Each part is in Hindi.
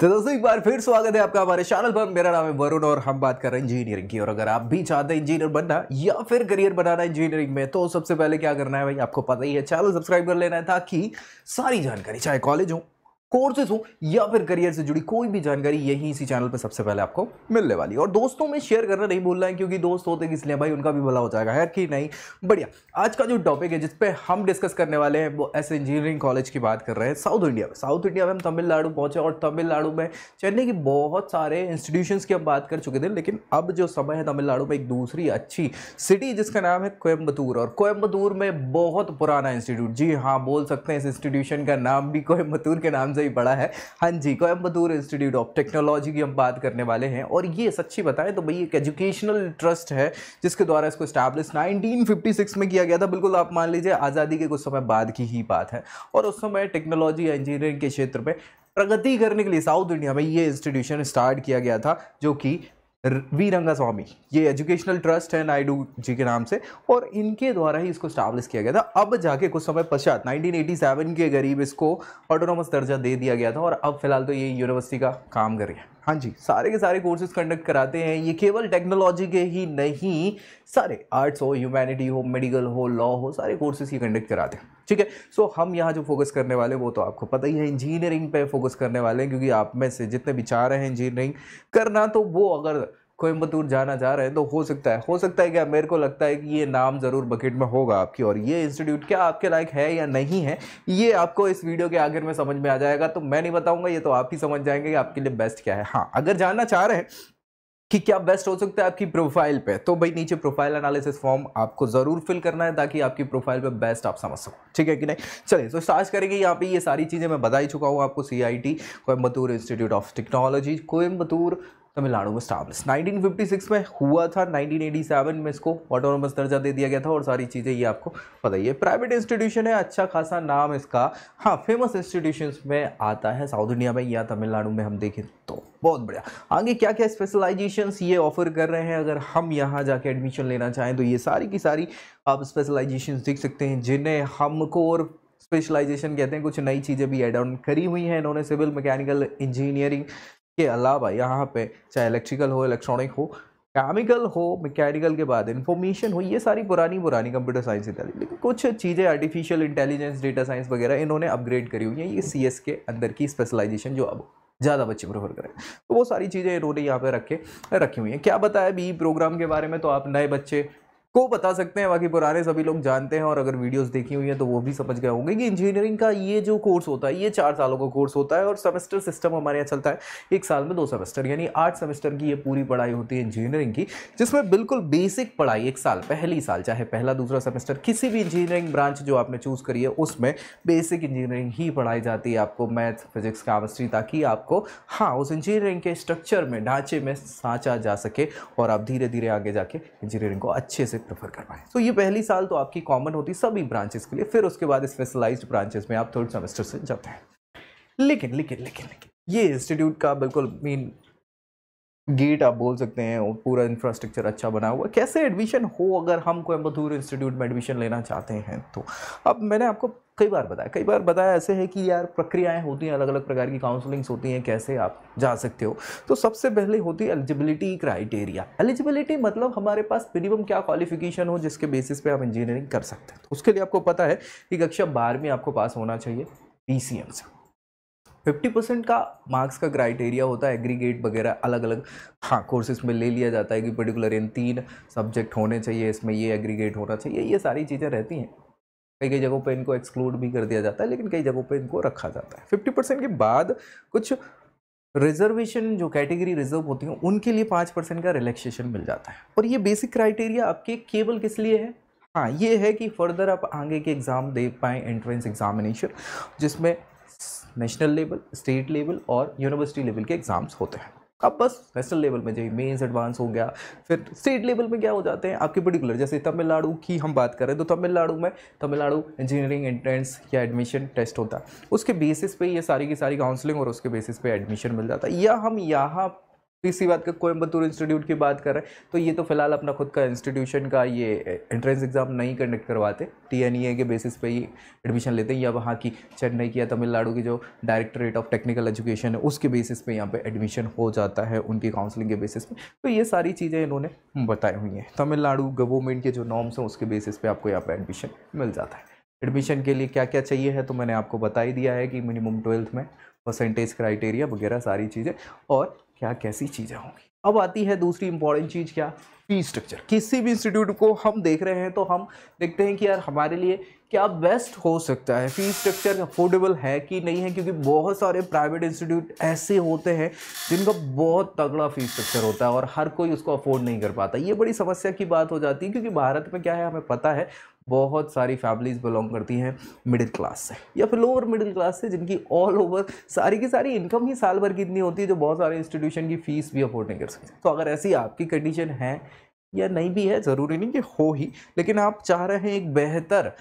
तो दोस्तों एक बार फिर स्वागत है आपका हमारे चैनल पर मेरा नाम है वरुण और हम बात कर रहे हैं इंजीनियरिंग की और अगर आप भी चाहते हैं इंजीनियर बनना या फिर करियर बनाना इंजीनियरिंग में तो सबसे पहले क्या करना है भाई आपको पता ही है चैनल सब्सक्राइब कर लेना है ताकि सारी जानकारी चाहे कॉलेज हो कोर्सेज हो या फिर करियर से जुड़ी कोई भी जानकारी यही इसी चैनल पर सबसे पहले आपको मिलने वाली है और दोस्तों में शेयर करना नहीं भूलना है क्योंकि दोस्त होते हैं इसलिए भाई उनका भी भला हो जाएगा है कि नहीं बढ़िया आज का जो टॉपिक है जिस पर हम डिस्कस करने वाले हैं वो एस इंजीनियरिंग कॉलेज की बात कर रहे हैं साउथ इंडिया में साउथ इंडिया में हम तमिलनाडु पहुंचे और तमिलनाडु में चेन्नई की बहुत सारे इंस्टीट्यूशन की हम बात कर चुके थे लेकिन अब जो समय है तमिलनाडु में एक दूसरी अच्छी सिटी जिसका नाम है कोयम्बतूर और कोयम्बतूर में बहुत पुराना इंस्टीट्यूट जी हाँ बोल सकते हैं इस इंस्टीट्यूशन का नाम भी कोयम्बतूर के नाम से ही बड़ा है हाँ जी कोयम्बतूर इंस्टीट्यूट ऑफ टेक्नोलॉजी की हम बात करने वाले हैं और ये सच्ची बताएं तो भाई एक एजुकेशनल ट्रस्ट है जिसके द्वारा इसको स्टैब्लिश नाइनटीन में किया गया था बिल्कुल आप मान लीजिए आज़ादी के कुछ समय बाद की ही बात है और उस समय टेक्नोलॉजी या इंजीनियरिंग के क्षेत्र में प्रगति करने के लिए साउथ इंडिया में ये इंस्टीट्यूशन स्टार्ट किया गया था जो कि वी रंगा स्वामी ये एजुकेशनल ट्रस्ट है नायडू जी के नाम से और इनके द्वारा ही इसको स्टाब्लिश किया गया था अब जाके कुछ समय पश्चात 1987 के करीब इसको ऑटोनोमस दर्जा दे दिया गया था और अब फिलहाल तो ये यूनिवर्सिटी का काम कर रही है हाँ जी सारे के सारे कोर्सेज कंडक्ट कराते हैं ये केवल टेक्नोलॉजी के ही नहीं सारे आर्ट्स हो ह्यूमैनिटी हो मेडिकल हो लॉ हो सारे कोर्सेज ही कंडक्ट कराते हैं ठीक है सो हम यहाँ जो फोकस करने वाले वो तो आपको पता ही है इंजीनियरिंग पे फोकस करने वाले हैं क्योंकि आप में से जितने भी चाह रहे हैं इंजीनियरिंग करना तो वो अगर कोयम्बतूर जाना चाह रहे हैं तो हो सकता है हो सकता है क्या मेरे को लगता है कि ये नाम ज़रूर बकेट में होगा आपकी और ये इंस्टीट्यूट क्या आपके लायक है या नहीं है ये आपको इस वीडियो के आखिर में समझ में आ जाएगा तो मैं नहीं बताऊंगा ये तो आप ही समझ जाएंगे कि आपके लिए बेस्ट क्या है हाँ अगर जानना चाह रहे हैं कि क्या बेस्ट हो सकता है आपकी प्रोफाइल पे तो भाई नीचे प्रोफाइल एनालिसिस फॉर्म आपको जरूर फिल करना है ताकि आपकी प्रोफाइल पे बेस्ट आप समझ सको ठीक है कि नहीं चलिए तो स्टार्ट करेंगे यहाँ पे ये सारी चीज़ें मैं बता ही चुका हूँ आपको C I T Coimbatore Institute of Technology Coimbatore Tamil Nadu में फिफ्टी 1956 में हुआ था 1987 में इसको ऑटोनोमस दर्जा दे दिया गया था और सारी चीज़ें ये आपको पता ही है प्राइवेट इंस्टीट्यूशन है अच्छा खासा नाम इसका हाँ फेमस इंस्टीट्यूशन में आता है साउथ इंडिया में या तमिलनाडु में हम देखें तो बहुत बढ़िया आगे क्या क्या स्पेशलाइजेशन ये ऑफर कर रहे हैं अगर हम यहाँ जाके एडमिशन लेना चाहें तो ये सारी की सारी आप स्पेशलाइजेशन देख सकते हैं जिन्हें हमको और स्पेशलाइजेशन कहते हैं कुछ नई चीज़ें भी एड ऑन करी हुई हैं इन्होंने सिविल मैकेनिकल इंजीनियरिंग के अलावा यहाँ पे चाहे इलेक्ट्रिकल हो इलेक्ट्रॉनिक हो केमिकल हो मैकेनिकल के बाद इन्फॉर्मेशन हो ये सारी पुरानी पुरानी कंप्यूटर साइंस इत्यादि लेकिन कुछ चीज़ें आर्टिफिशियल इंटेलिजेंस डेटा साइंस वगैरह इन्होंने अपग्रेड करी हुई हैं ये सी के अंदर की स्पेशलाइजेशन जो अब ज़्यादा बच्चे प्रेफर करें तो वो सारी चीज़ें इन्होंने यहाँ पे रखे रखी हुई हैं क्या बताया बी प्रोग्राम के बारे में तो आप नए बच्चे को बता सकते हैं बाकी पुराने सभी लोग जानते हैं और अगर वीडियोस देखी हुई हैं तो वो भी समझ गए होंगे कि इंजीनियरिंग का ये जो कोर्स होता है ये चार सालों का कोर्स होता है और सेमेस्टर सिस्टम हमारे यहाँ चलता है एक साल में दो सेमेस्टर यानी आठ सेमेस्टर की ये पूरी पढ़ाई होती है इंजीनियरिंग की जिसमें बिल्कुल बेसिक पढ़ाई एक साल पहली साल चाहे पहला दूसरा सेमेस्टर किसी भी इंजीनियरिंग ब्रांच जो आपने चूज़ करी है उसमें बेसिक इंजीनियरिंग ही पढ़ाई जाती है आपको मैथ फिजिक्स केमिस्ट्री ताकि आपको हाँ उस इंजीनियरिंग के स्ट्रक्चर में ढांचे में साँचा जा सके और आप धीरे धीरे आगे जाके इंजीनियरिंग को अच्छे से प्रेफर कर पाए तो ये पहली साल तो आपकी कॉमन होती सभी ब्रांचेस के लिए फिर उसके बाद स्पेशलाइज ब्रांचेस में आप थर्ड सेमेस्टर से जाते हैं लेकिन लेकिन लेकिन लेकिन ये इंस्टीट्यूट का बिल्कुल मेन गेट आप बोल सकते हैं और पूरा इंफ्रास्ट्रक्चर अच्छा बना हुआ कैसे एडमिशन हो अगर हम कोयम्बतूर इंस्टीट्यूट में एडमिशन लेना चाहते हैं तो अब मैंने आपको कई बार बताया कई बार बताया ऐसे है कि यार प्रक्रियाएं होती हैं अलग अलग प्रकार की काउंसलिंग्स होती हैं कैसे आप जा सकते हो तो सबसे पहले होती है एलिजिबिलिटी क्राइटेरिया एलिजिबिलिटी मतलब हमारे पास मिनिमम क्या क्वालिफिकेशन हो जिसके बेसिस पे आप इंजीनियरिंग कर सकते हैं तो उसके लिए आपको पता है कि कक्षा बारहवीं आपको पास होना चाहिए पी से फिफ्टी परसेंट का मार्क्स का क्राइटेरिया होता है एग्रीगेट वगैरह अलग अलग हाँ कोर्सेज में ले लिया जाता है कि पर्टिकुलर इन तीन सब्जेक्ट होने चाहिए इसमें ये एग्रीगेट होना चाहिए ये सारी चीज़ें रहती हैं कई कई जगहों पे इनको एक्सक्लूड भी कर दिया जाता है लेकिन कई जगहों पे इनको रखा जाता है फिफ्टी परसेंट के बाद कुछ रिजर्वेशन जो कैटेगरी रिजर्व होती हैं उनके लिए पाँच परसेंट का रिलैक्सेशन मिल जाता है और ये बेसिक क्राइटेरिया आपके केवल किस लिए है हाँ ये है कि फर्दर आप आगे के एग्ज़ाम दे पाएँ एंट्रेंस एग्जामिनेशन जिसमें नेशनल लेवल स्टेट लेवल और यूनिवर्सिटी लेवल के एग्ज़ाम्स होते हैं अब बस नेशनल लेवल में जब मेंस एडवांस हो गया फिर स्टेट लेवल में क्या हो जाते हैं आपके पर्टिकुलर जैसे तमिलनाडु की हम बात करें तो तमिलनाडु में तमिलनाडु इंजीनियरिंग एंट्रेंस या एडमिशन टेस्ट होता है उसके बेसिस पे ये सारी की सारी काउंसलिंग और उसके बेसिस पे एडमिशन मिल जाता है या हम यहाँ इसी बात का कोयम्बतूर इंस्टीट्यूट की बात कर रहे हैं तो ये तो फिलहाल अपना खुद का इंस्टीट्यूशन का ये एंट्रेंस एग्ज़ाम नहीं कंडक्ट करवाते टी e के बेसिस पे ही एडमिशन लेते हैं या वहाँ की चेन्नई की या तमिलनाडु की जो डायरेक्टरेट ऑफ टेक्निकल एजुकेशन है उसके बेसिस पे यहाँ पे एडमिशन हो जाता है उनकी काउंसलिंग के बेसिस पर तो ये सारी चीज़ें इन्होंने बताई हुई हैं तमिलनाडु गवर्नमेंट के जो नॉर्म्स हैं उसके बेसिस पर आपको यहाँ पर एडमिशन मिल जाता है एडमिशन के लिए क्या क्या चाहिए है तो मैंने आपको बता ही दिया है कि मिनिमम ट्वेल्थ में परसेंटेज क्राइटेरिया वगैरह सारी चीज़ें और क्या कैसी चीज़ें होंगी अब आती है दूसरी इंपॉर्टेंट चीज़ क्या फी स्ट्रक्चर किसी भी इंस्टीट्यूट को हम देख रहे हैं तो हम देखते हैं कि यार हमारे लिए क्या बेस्ट हो सकता है फी स्ट्रक्चर अफोर्डेबल है कि नहीं है क्योंकि बहुत सारे प्राइवेट इंस्टीट्यूट ऐसे होते हैं जिनका बहुत तगड़ा फी स्ट्रक्चर होता है और हर कोई उसको अफोर्ड नहीं कर पाता ये बड़ी समस्या की बात हो जाती है क्योंकि भारत में क्या है हमें पता है बहुत सारी फैमिलीज़ बिलोंग करती हैं मिडिल क्लास से या फिर लोअर मिडिल क्लास से जिनकी ऑल ओवर सारी की सारी इनकम ही साल भर की इतनी होती है जो बहुत सारे इंस्टीट्यूशन की फ़ीस भी अफोर्ड नहीं कर सकते तो अगर ऐसी आपकी कंडीशन है या नहीं भी है ज़रूरी नहीं कि हो ही लेकिन आप चाह रहे हैं एक बेहतर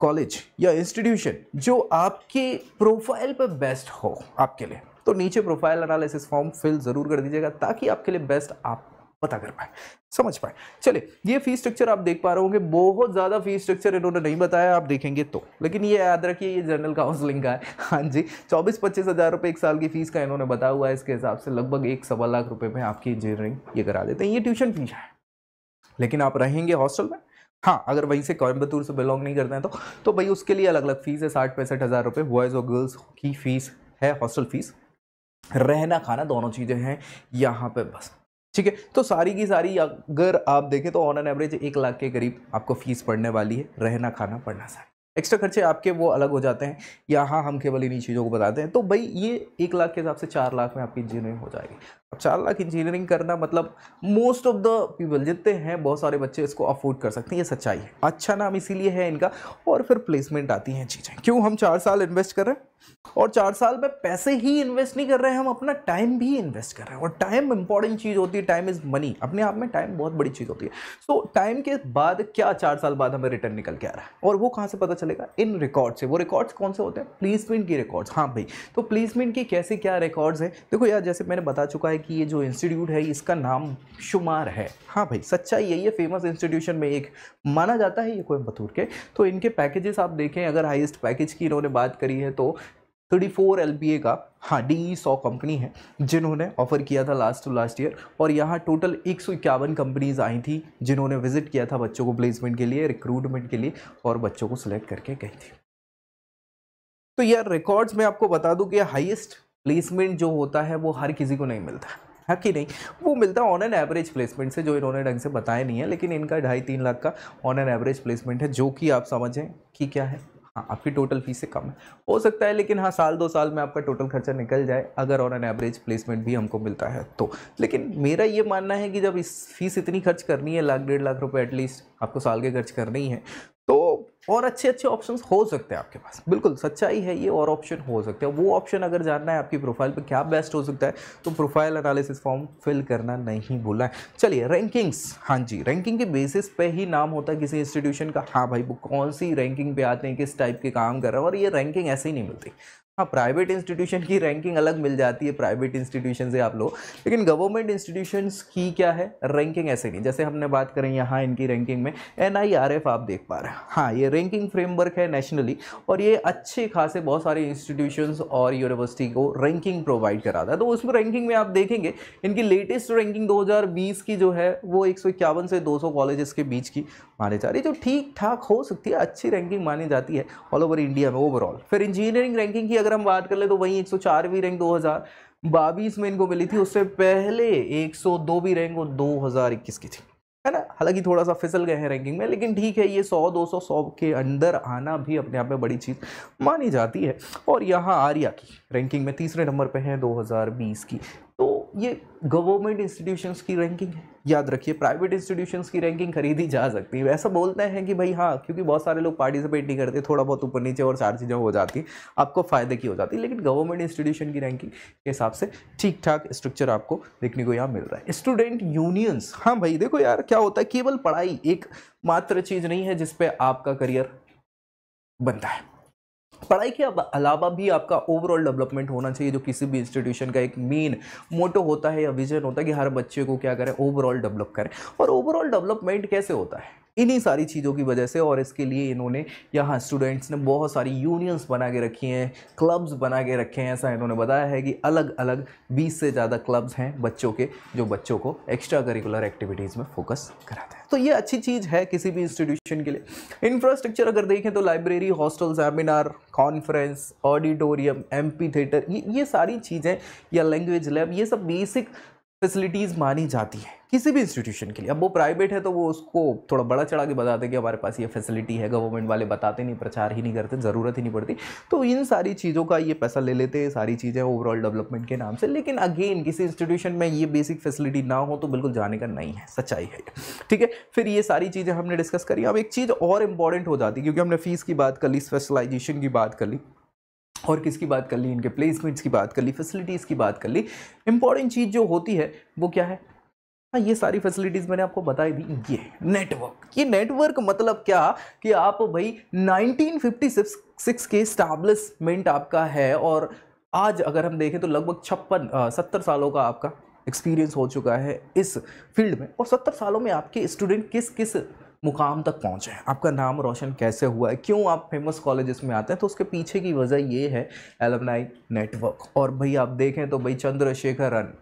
कॉलेज या इंस्टीट्यूशन जो आपके प्रोफाइल पर बेस्ट हो आपके लिए तो नीचे प्रोफाइल एनालिसिस फॉर्म फिल ज़रूर कर दीजिएगा ताकि आपके लिए बेस्ट आप पता कर पाए समझ पाए चलिए ये फी स्ट्रक्चर आप देख पा रहे होंगे बहुत ज़्यादा फी स्ट्रक्चर इन्होंने नहीं बताया आप देखेंगे तो लेकिन ये याद रखिए ये जनरल काउंसलिंग का है हाँ जी चौबीस पच्चीस हज़ार रुपये एक साल की फीस का इन्होंने बताया हुआ है इसके हिसाब से लगभग एक सवा लाख रुपये में आपकी इंजीनियरिंग ये करा देते हैं ये ट्यूशन फीस है लेकिन आप रहेंगे हॉस्टल में हाँ अगर वहीं से कोयम्बतूर से बिलोंग नहीं करते हैं तो तो भाई उसके लिए अलग अलग फीस है साठ पैंसठ हज़ार रुपये बॉयज़ और गर्ल्स की फ़ीस है हॉस्टल फीस रहना खाना दोनों चीज़ें हैं यहाँ पे बस ठीक है तो सारी की सारी अगर आप देखें तो ऑन एन एवरेज एक लाख के करीब आपको फीस पड़ने वाली है रहना खाना पढ़ना सारा एक्स्ट्रा खर्चे आपके वो अलग हो जाते हैं यहाँ हम केवल इन्हीं चीज़ों को बताते हैं तो भाई ये एक लाख के हिसाब से चार लाख में आपकी जीवन हो जाएगी चार लाख इंजीनियरिंग करना मतलब मोस्ट ऑफ द पीपल जितने हैं बहुत सारे बच्चे इसको अफोर्ड कर सकते हैं ये सच्चाई है अच्छा नाम इसीलिए है इनका और फिर प्लेसमेंट आती हैं चीज़ें क्यों हम चार साल इन्वेस्ट कर रहे हैं और चार साल में पैसे ही इन्वेस्ट नहीं कर रहे हैं हम अपना टाइम भी इन्वेस्ट कर रहे हैं और टाइम इंपॉर्टेंट चीज़ होती है टाइम इज़ मनी अपने आप में टाइम बहुत बड़ी चीज़ होती है सो so, टाइम के बाद क्या चार साल बाद हमें रिटर्न निकल के आ रहा है और वो कहाँ से पता चलेगा इन रिकॉर्ड से वो रिकॉर्ड्स कौन से होते हैं प्लेसमेंट की रिकॉर्ड्स हाँ भाई तो प्लेसमेंट की कैसे क्या रिकॉर्ड्स हैं देखो यार जैसे मैंने बता चुका है कि कि ये जो इंस्टीट्यूट है इसका नाम शुमार है हाँ भाई सच्चाई यही है फेमस इंस्टीट्यूशन में एक माना जाता है ये कोयम्बतूर के तो इनके पैकेजेस आप देखें अगर हाईएस्ट पैकेज की इन्होंने बात करी है तो 34 फोर का हाँ डी ई e सौ कंपनी है जिन्होंने ऑफ़र किया था लास्ट टू लास्ट ईयर और यहाँ टोटल एक सौ इक्यावन कंपनीज आई थी जिन्होंने विजिट किया था बच्चों को प्लेसमेंट के लिए रिक्रूटमेंट के लिए और बच्चों को सिलेक्ट करके गई थी तो यार रिकॉर्ड्स में आपको बता दूं कि हाईएस्ट प्लेसमेंट जो होता है वो हर किसी को नहीं मिलता है कि नहीं वो मिलता है ऑन एन एवरेज प्लेसमेंट से जो इन्होंने ढंग से बताया नहीं है लेकिन इनका ढाई तीन लाख का ऑन एन एवरेज प्लेसमेंट है जो कि आप समझें कि क्या है हाँ आपकी टोटल फीस से कम है हो सकता है लेकिन हाँ साल दो साल में आपका टोटल खर्चा निकल जाए अगर ऑन एन एवरेज प्लेसमेंट भी हमको मिलता है तो लेकिन मेरा ये मानना है कि जब इस फीस इतनी खर्च करनी है लाख डेढ़ लाख रुपए एटलीस्ट आपको साल के खर्च करनी है और अच्छे अच्छे ऑप्शन हो सकते हैं आपके पास बिल्कुल सच्चाई है ये और ऑप्शन हो सकते हैं वो ऑप्शन अगर जानना है आपकी प्रोफाइल पर क्या बेस्ट हो सकता है तो प्रोफाइल एनालिसिस फॉर्म फिल करना नहीं भूलना है चलिए रैंकिंग्स हाँ जी रैंकिंग के बेसिस पे ही नाम होता है किसी इंस्टीट्यूशन का हाँ भाई वो कौन सी रैंकिंग पे आते हैं किस टाइप के काम कर रहे हैं और ये रैंकिंग ऐसे ही नहीं मिलती हाँ प्राइवेट इंस्टीट्यूशन की रैंकिंग अलग मिल जाती है प्राइवेट इंस्टीट्यूशन से आप लोग लेकिन गवर्नमेंट इंस्टीट्यूशंस की क्या है रैंकिंग ऐसे नहीं जैसे हमने बात करें यहाँ इनकी रैंकिंग में एन आप देख पा रहे हैं हाँ ये रैंकिंग फ्रेमवर्क है नेशनली और ये अच्छे खासे बहुत सारे इंस्टीट्यूशन और यूनिवर्सिटी को रैंकिंग प्रोवाइड कराता है तो उसमें रैंकिंग में आप देखेंगे इनकी लेटेस्ट रैंकिंग दो की जो है वो एक से दो कॉलेजेस के बीच की मानी जा रही है जो ठीक ठाक हो सकती है अच्छी रैंकिंग मानी जाती है ऑल ओवर इंडिया में ओवरऑल फिर इंजीनियरिंग रैंकिंग की अगर अगर हम बात कर ले तो वही एक 104वीं रैंक दो 2022 में इनको मिली थी उससे पहले 102 भी रैंक वो 2021 की थी है ना हालांकि थोड़ा सा फिसल गए हैं रैंकिंग में लेकिन ठीक है ये 100 200 100 के अंदर आना भी अपने आप में बड़ी चीज़ मानी जाती है और यहाँ आर्या की रैंकिंग में तीसरे नंबर पे हैं 2020 की ये गवर्नमेंट इंस्टीट्यूशंस की रैंकिंग है याद रखिए प्राइवेट इंस्टीट्यूशंस की रैंकिंग खरीदी जा सकती है ऐसा बोलते हैं कि भाई हाँ क्योंकि बहुत सारे लोग पार्टिसिपेट नहीं करते थोड़ा बहुत ऊपर नीचे और चार चीज़ें हो जाती आपको फ़ायदे की हो जाती है लेकिन गवर्नमेंट इंस्टीट्यूशन की रैंकिंग के हिसाब से ठीक ठाक स्ट्रक्चर आपको देखने को यहाँ मिल रहा है स्टूडेंट यूनियंस हाँ भाई देखो यार क्या होता है केवल पढ़ाई एक मात्र चीज़ नहीं है जिसपे आपका करियर बनता है पढ़ाई के अलावा भी आपका ओवरऑल डेवलपमेंट होना चाहिए जो किसी भी इंस्टीट्यूशन का एक मेन मोटो होता है या विजन होता है कि हर बच्चे को क्या करें ओवरऑल डेवलप करें और ओवरऑल डेवलपमेंट कैसे होता है इन्हीं सारी चीज़ों की वजह से और इसके लिए इन्होंने यहाँ स्टूडेंट्स ने बहुत सारी यूनियंस बना के रखी हैं क्लब्स बना के रखे हैं ऐसा इन्होंने बताया है कि अलग अलग बीस से ज़्यादा क्लब्स हैं बच्चों के जो बच्चों को एक्स्ट्रा करिकुलर एक्टिविटीज़ में फोकस कराते हैं तो ये अच्छी चीज़ है किसी भी इंस्टीट्यूशन के लिए इंफ्रास्ट्रक्चर अगर देखें तो library hostel seminar conference auditorium amphitheatre ये ये सारी चीज़ें या लैंग्वेज लैब ये सब बेसिक फैसिलिटीज़ मानी जाती है किसी भी इंस्टीट्यूशन के लिए अब वो प्राइवेट है तो वो उसको थोड़ा बड़ा चढ़ा के बताते कि हमारे पास ये फैसिलिटी है गवर्नमेंट वाले बताते नहीं प्रचार ही नहीं करते ज़रूरत ही नहीं पड़ती तो इन सारी चीज़ों का ये पैसा ले लेते हैं सारी चीज़ें ओवरऑल डेवलपमेंट के नाम से लेकिन अगेन किसी इंस्टीट्यूशन में ये बेसिक फैसिलिटी ना हो तो बिल्कुल जाने का नहीं है सच्चाई है ठीक है फिर ये सारी चीज़ें हमने डिस्कस करी अब एक चीज़ और इम्पॉर्टेंट हो जाती क्योंकि हमने फ़ीस की बात कर ली स्पेशलाइजेशन की बात कर ली और किसकी बात कर ली इनके प्लेसमेंट्स की बात कर ली फैसिलिटीज़ की बात कर ली इंपॉर्टेंट चीज़ जो होती है वो क्या है हाँ ये सारी फैसिलिटीज़ मैंने आपको बताई दी ये नेटवर्क ये नेटवर्क मतलब क्या कि आप भाई 1956 के स्टैब्लिशमेंट आपका है और आज अगर हम देखें तो लगभग छप्पन सत्तर सालों का आपका एक्सपीरियंस हो चुका है इस फील्ड में और सत्तर सालों में आपके स्टूडेंट किस किस मुकाम तक पहुँचे आपका नाम रोशन कैसे हुआ है क्यों आप फेमस कॉलेजेस में आते हैं तो उसके पीछे की वजह ये है एलमनाई नेटवर्क और भाई आप देखें तो भाई चंद्रशेखरन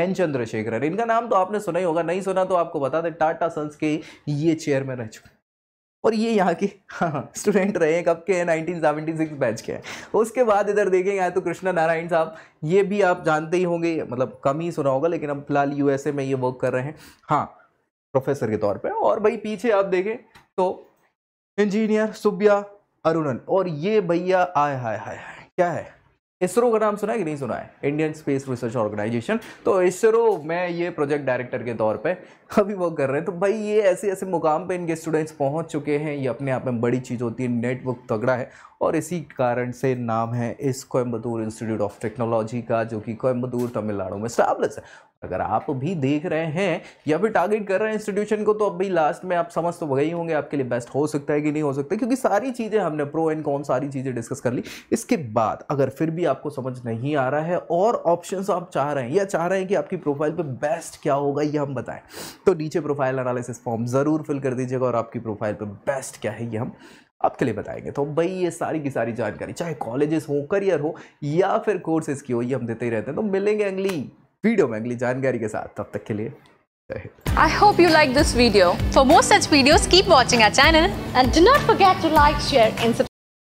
एन चंद्रशेखरन इनका नाम तो आपने सुना ही होगा नहीं सुना तो आपको बता दें टाटा सन्स के ये चेयरमैन रह चुके और ये यहाँ के हाँ स्टूडेंट रहे हैं कब के हैं नाइनटीन सेवेंटी सिक्स बैच के हैं उसके बाद इधर देखेंगे यहाँ तो कृष्णा नारायण साहब ये भी आप जानते ही होंगे मतलब कम ही सुना होगा लेकिन अब फिलहाल यूएसए में ये वर्क कर रहे हैं हाँ प्रोफेसर के तौर पे और भाई पीछे आप देखें तो इंजीनियर सुब्या अरुणन और ये भैया आय हाय हाय क्या है इसरो का नाम सुना है कि नहीं सुना है इंडियन स्पेस रिसर्च ऑर्गेनाइजेशन तो इसरो में ये प्रोजेक्ट डायरेक्टर के तौर पे अभी वो कर रहे हैं तो भाई ये ऐसे ऐसे मुकाम पे इनके स्टूडेंट्स पहुंच चुके हैं ये अपने आप में बड़ी चीज़ होती है नेटवर्क तगड़ा है और इसी कारण से नाम है इस कोयम्बतूर इंस्टीट्यूट ऑफ टेक्नोलॉजी का जो कि कोयम्बतूर तमिलनाडु में स्टैब्लिश है अगर आप भी देख रहे हैं या फिर टारगेट कर रहे हैं इंस्टीट्यूशन को तो अभी लास्ट में आप समझ तो वही होंगे आपके लिए बेस्ट हो सकता है कि नहीं हो सकता क्योंकि सारी चीज़ें हमने प्रो एंड कॉन सारी चीज़ें डिस्कस कर ली इसके बाद अगर फिर भी आपको समझ नहीं आ रहा है और ऑप्शंस आप चाह रहे हैं या चाह रहे हैं कि आपकी प्रोफाइल पर बेस्ट क्या होगा ये हम बताएं तो नीचे प्रोफाइल एनालिसिस फॉर्म ज़रूर फिल कर दीजिएगा और आपकी प्रोफाइल पर बेस्ट क्या है ये हम आपके लिए बताएंगे तो भाई ये सारी की सारी जानकारी चाहे कॉलेजेस हो करियर हो या फिर कोर्सेज की हो ये हम देते ही रहते हैं तो मिलेंगे अगली वीडियो में अगली जानकारी के साथ तब तक के लिए I hope you like this video. For more such videos, keep watching our channel and do not forget to like, share and subscribe.